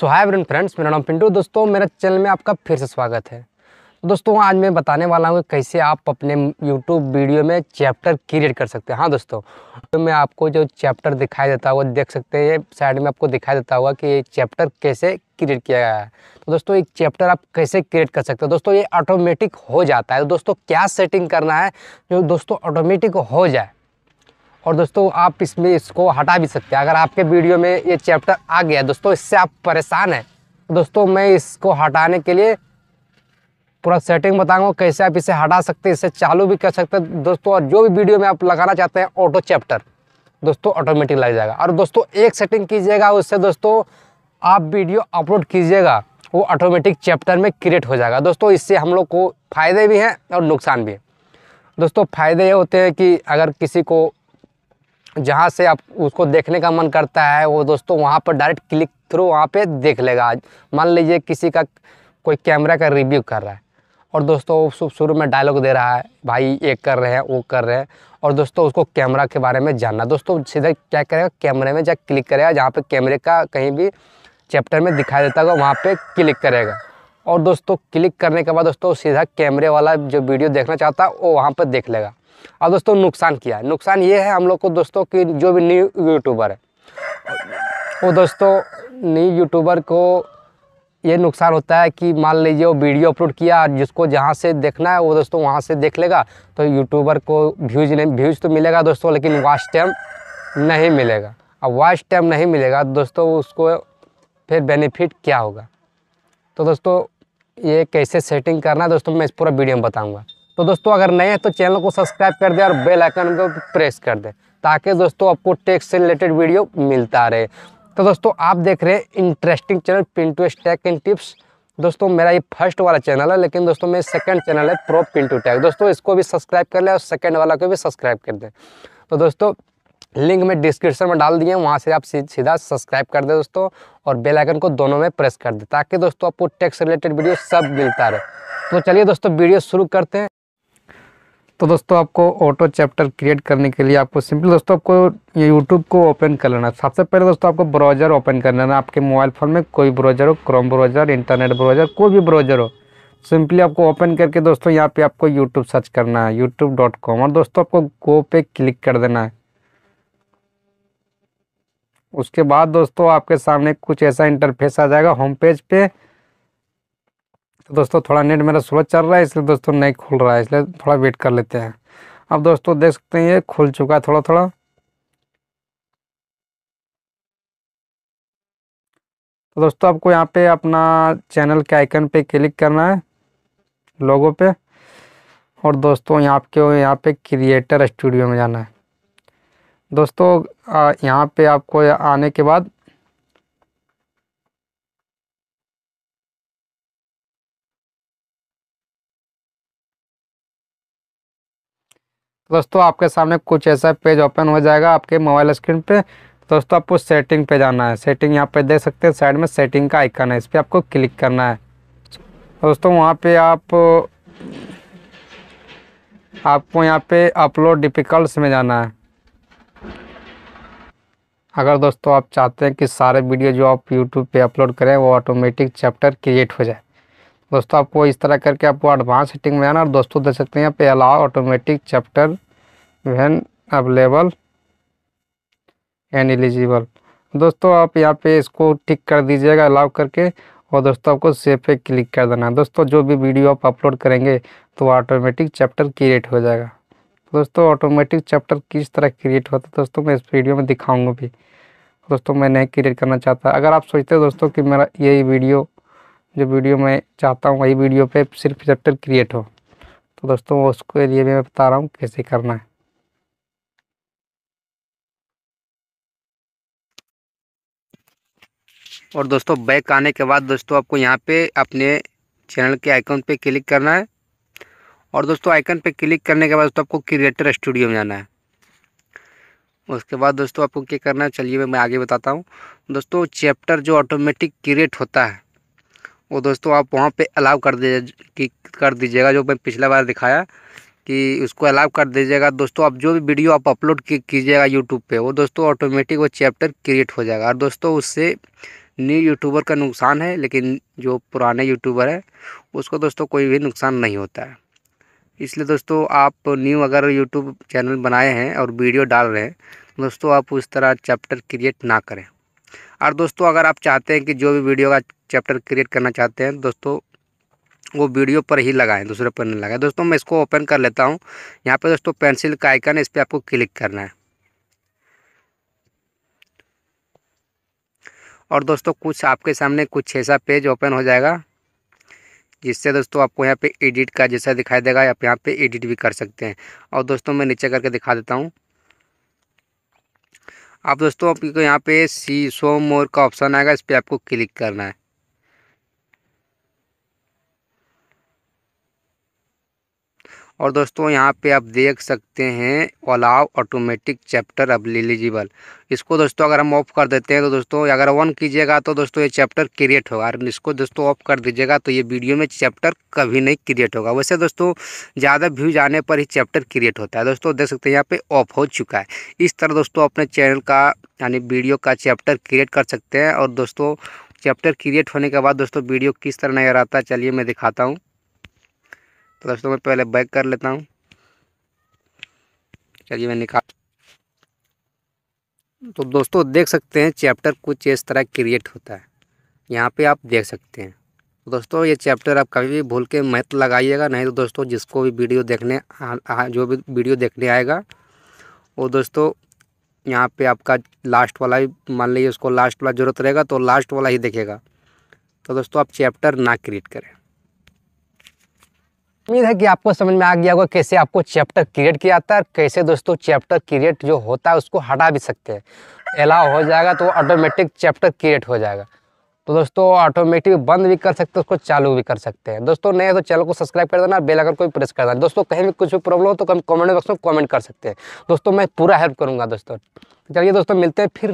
सो hi everyone friends मेरा नाम पिंटू दोस्तों मेरे चैनल में आपका फिर से स्वागत है तो दोस्तों आज मैं बताने वाला हूँ कैसे आप अपने यूट्यूब वीडियो में चैप्टर क्रिएट कर सकते हैं हाँ दोस्तों तो मैं आपको जो चैप्टर दिखाई देता हुआ देख सकते हैं साइड में आपको दिखाई देता हुआ कि ये चैप्टर कैसे क्रिएट किया गया है तो दोस्तों एक चैप्टर आप कैसे क्रिएट कर सकते हो दोस्तों ये ऑटोमेटिक हो जाता है तो दोस्तों क्या सेटिंग करना है जो दोस्तों ऑटोमेटिक हो जाए और दोस्तों आप इसमें इसको हटा भी सकते हैं अगर आपके वीडियो में ये चैप्टर आ गया दोस्तों इससे आप परेशान हैं तो दोस्तों मैं इसको हटाने के लिए पूरा सेटिंग बताऊंगा कैसे आप इसे हटा सकते हैं इसे चालू भी कर सकते हैं दोस्तों और जो भी वीडियो में आप लगाना चाहते हैं ऑटो चैप्टर दोस्तों ऑटोमेटिक लग जाएगा और दोस्तों एक सेटिंग कीजिएगा उससे दोस्तों आप वीडियो अपलोड कीजिएगा वो ऑटोमेटिक चैप्टर में क्रिएट हो जाएगा दोस्तों इससे हम लोग को फ़ायदे भी हैं और नुकसान भी है दोस्तों फ़ायदे ये होते हैं कि अगर किसी को जहाँ से आप उसको देखने का मन करता है वो दोस्तों वहाँ पर डायरेक्ट क्लिक थ्रू वहाँ पे देख लेगा मान लीजिए किसी का कोई कैमरा का रिव्यू कर रहा है और दोस्तों वो शुरू में डायलॉग दे रहा है भाई ये कर रहे हैं वो कर रहे हैं और दोस्तों उसको कैमरा के बारे में जानना दोस्तों सीधा क्या करेगा कैमरे में जा क्लिक करेगा जहाँ पर कैमरे का कहीं भी चैप्टर में दिखाई देता होगा वहाँ पर क्लिक करेगा और दोस्तों क्लिक करने के बाद दोस्तों सीधा कैमरे वाला जो वीडियो देखना चाहता है वो वहाँ पर देख लेगा और दोस्तों नुकसान किया है नुकसान ये है हम लोग को दोस्तों कि जो भी न्यू यूट्यूबर है वो दोस्तों न्यू यूट्यूबर को ये नुकसान होता है कि मान लीजिए वो वीडियो अपलोड किया जिसको जहाँ से देखना है वो दोस्तों वहाँ से देख लेगा तो यूट्यूबर को व्यूज नहीं व्यूज तो मिलेगा दोस्तों लेकिन वॉच टाइम नहीं मिलेगा अब वॉच टाइम नहीं मिलेगा दोस्तों उसको फिर बेनिफिट क्या होगा तो दोस्तों ये कैसे सेटिंग करना है दोस्तों मैं इस पूरा वीडियो में बताऊँगा तो दोस्तों अगर नए हैं तो चैनल को सब्सक्राइब कर दें और बेल आइकन को प्रेस कर दें ताकि दोस्तों आपको टैक्स से रिलेटेड वीडियो मिलता रहे तो दोस्तों आप देख रहे हैं इंटरेस्टिंग चैनल पिंटू स्टैक एंड टिप्स दोस्तों मेरा ये फर्स्ट वाला चैनल है लेकिन दोस्तों मेरे सेकंड चैनल है प्रो पिंटू टैक दोस्तों इसको भी सब्सक्राइब कर लें और सेकंड वाला को भी सब्सक्राइब कर दें तो दोस्तों लिंक में डिस्क्रिप्शन में डाल दिए वहाँ से आप सीधा सब्सक्राइब कर दें दोस्तों और बेल आइकन को दोनों में प्रेस कर दें ताकि दोस्तों आपको टैक्स रिलेटेड वीडियो सब मिलता रहे तो चलिए दोस्तों वीडियो शुरू करते हैं तो दोस्तों आपको ऑटो चैप्टर क्रिएट करने के लिए आपको सिंपली दोस्तों आपको यूट्यूब को ओपन कर लेना सबसे पहले दोस्तों आपको ब्राउज़र ओपन कर लेना आपके मोबाइल फ़ोन में कोई ब्राउज़र हो क्रोम ब्राउज़र इंटरनेट ब्राउज़र कोई भी ब्राउज़र हो सिंपली आपको ओपन करके दोस्तों यहाँ पे आपको यूट्यूब सर्च करना है यूट्यूब डॉट कॉम और दोस्तों आपको गो पे क्लिक कर देना है उसके बाद दोस्तों आपके सामने कुछ ऐसा इंटरफेस आ जाएगा होम पेज पे तो दोस्तों थोड़ा नेट मेरा स्लो चल रहा है इसलिए दोस्तों नहीं खुल रहा है इसलिए थोड़ा वेट कर लेते हैं अब दोस्तों देख सकते हैं ये खुल चुका है थोड़ा थोड़ा तो दोस्तों आपको यहाँ पे अपना चैनल के आइकन पे क्लिक करना है लोगों पे और दोस्तों यहाँ के यहाँ पे क्रिएटर स्टूडियो में जाना है दोस्तों यहाँ पे आपको आने के बाद दोस्तों आपके सामने कुछ ऐसा पेज ओपन हो जाएगा आपके मोबाइल स्क्रीन पे दोस्तों आपको सेटिंग पे जाना है सेटिंग यहाँ पे देख सकते हैं साइड में सेटिंग का आइकन है इस पर आपको क्लिक करना है दोस्तों वहाँ पे आप आपको यहाँ पे अपलोड डिफ़िकल्ट में जाना है अगर दोस्तों आप चाहते हैं कि सारे वीडियो जो आप यूट्यूब पे अपलोड करें वो ऑटोमेटिक चैप्टर क्रिएट हो जाए दोस्तों आपको इस तरह करके आपको एडवांस सेटिंग में आना और दोस्तों दे सकते हैं यहाँ पे allow automatic chapter when available and eligible दोस्तों आप यहाँ पे इसको टिक कर दीजिएगा अलाउ करके और दोस्तों आपको सेफ पे क्लिक कर देना दोस्तों जो भी वीडियो आप अपलोड करेंगे तो ऑटोमेटिक चैप्टर क्रिएट हो जाएगा दोस्तों ऑटोमेटिक चैप्टर किस तरह क्रिएट होता है दोस्तों मैं इस वीडियो में दिखाऊंगा भी दोस्तों मैं नहीं क्रिएट करना चाहता अगर आप सोचते हो दोस्तों कि मेरा यही वीडियो जो वीडियो मैं चाहता हूँ वही वीडियो पे सिर्फ चैप्टर क्रिएट हो तो दोस्तों उसके लिए भी मैं बता रहा हूँ कैसे करना है और दोस्तों बैक आने के बाद दोस्तों आपको यहाँ पे अपने चैनल के आइकन पे क्लिक करना है और दोस्तों आइकन पे क्लिक करने के बाद दोस्तों आपको क्रिएटर स्टूडियो में जाना है उसके बाद दोस्तों आपको क्या करना है चलिए मैं आगे बताता हूँ दोस्तों चैप्टर जो ऑटोमेटिक क्रिएट होता है वो दोस्तों आप वहाँ पे अलाउ कर दीजिए कि कर दीजिएगा जो मैं पिछला बार दिखाया कि उसको अलाउ कर दीजिएगा दोस्तों आप जो भी वीडियो आप अपलोड कीजिएगा यूट्यूब पे वो दोस्तों ऑटोमेटिक वो चैप्टर क्रिएट हो जाएगा और दोस्तों उससे न्यू यूट्यूबर का नुकसान है लेकिन जो पुराने यूट्यूबर है उसको दोस्तों कोई भी नुकसान नहीं होता है इसलिए दोस्तों आप न्यू अगर यूट्यूब चैनल बनाए हैं और वीडियो डाल रहे हैं दोस्तों आप उस तरह चैप्टर क्रिएट ना करें और दोस्तों अगर आप चाहते हैं कि जो भी वीडियो का चैप्टर क्रिएट करना चाहते हैं दोस्तों वो वीडियो पर ही लगाएं दूसरे पर नहीं लगाएं दोस्तों मैं इसको ओपन कर लेता हूँ यहाँ पर दोस्तों पेंसिल का आइकन है इस पर आपको क्लिक करना है और दोस्तों कुछ आपके सामने कुछ ऐसा पेज ओपन हो जाएगा जिससे दोस्तों आपको यहाँ पे एडिट का जैसा दिखाई देगा आप यहाँ पे एडिट भी कर सकते हैं और दोस्तों मैं नीचे करके दिखा देता हूँ आप दोस्तों आपको यहाँ पे सी सो मोर का ऑप्शन आएगा इस पर आपको क्लिक करना है और दोस्तों यहाँ पे आप देख सकते हैं अलाव ऑटोमेटिक चैप्टर अब एलिजिबल इसको दोस्तों अगर हम ऑफ कर देते हैं तो दोस्तों अगर ऑन कीजिएगा तो दोस्तों ये चैप्टर क्रिएट होगा और इसको दोस्तों ऑफ कर दीजिएगा तो ये वीडियो में चैप्टर कभी नहीं क्रिएट होगा वैसे दोस्तों ज़्यादा व्यूज आने पर ही चैप्टर क्रिएट होता है दोस्तों देख सकते हैं यहाँ पर ऑफ हो चुका है इस तरह दोस्तों अपने चैनल का यानी वीडियो का चैप्टर क्रिएट कर सकते हैं और दोस्तों चैप्टर क्रिएट होने के बाद दोस्तों वीडियो किस तरह नज़र आता है चलिए मैं दिखाता हूँ तो दोस्तों मैं पहले बैक कर लेता हूँ चलिए मैं निकाल तो दोस्तों देख सकते हैं चैप्टर कुछ इस तरह क्रिएट होता है यहाँ पे आप देख सकते हैं तो दोस्तों ये चैप्टर आप कभी भी भूल के मत लगाइएगा नहीं तो दोस्तों जिसको भी वीडियो देखने आ, आ, जो भी वीडियो देखने आएगा वो दोस्तों यहाँ पे आपका लास्ट वाला ही मान लीजिए उसको लास्ट वाला जरूरत रहेगा तो लास्ट वाला ही देखेगा तो दोस्तों आप चैप्टर ना क्रिएट करें उम्मीद है कि आपको समझ में आ गया होगा कैसे आपको चैप्टर क्रिएट किया जाता है और कैसे दोस्तों चैप्टर क्रिएट जो होता है उसको हटा भी सकते हैं अलाव हो जाएगा तो ऑटोमेटिक चैप्टर क्रिएट हो जाएगा तो दोस्तों ऑटोमेटिक बंद भी कर सकते हैं उसको चालू भी कर सकते हैं दोस्तों नए तो चैनल को सब्सक्राइब कर देना बेल अगर को भी प्रेस कर देना दोस्तों कहीं भी कुछ भी प्रॉब्लम हो तो कमेंट बॉक्स में कॉमेंट कर सकते हैं दोस्तों मैं पूरा हेल्प करूँगा दोस्तों चलिए दोस्तों मिलते हैं फिर